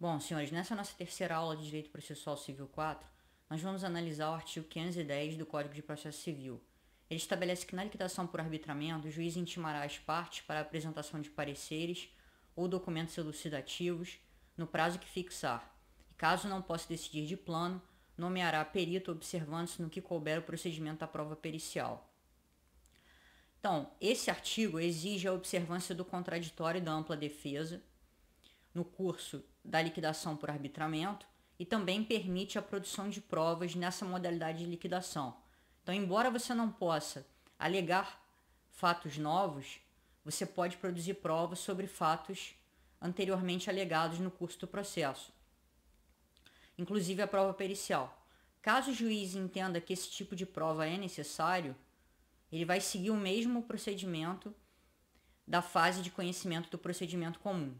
Bom, senhores, nessa nossa terceira aula de Direito Processual Civil 4, nós vamos analisar o artigo 510 do Código de Processo Civil. Ele estabelece que na liquidação por arbitramento, o juiz intimará as partes para a apresentação de pareceres ou documentos elucidativos no prazo que fixar. E caso não possa decidir de plano, nomeará perito observando-se no que couber o procedimento da prova pericial. Então, esse artigo exige a observância do contraditório e da ampla defesa, no curso da liquidação por arbitramento e também permite a produção de provas nessa modalidade de liquidação. Então, embora você não possa alegar fatos novos, você pode produzir provas sobre fatos anteriormente alegados no curso do processo, inclusive a prova pericial. Caso o juiz entenda que esse tipo de prova é necessário, ele vai seguir o mesmo procedimento da fase de conhecimento do procedimento comum.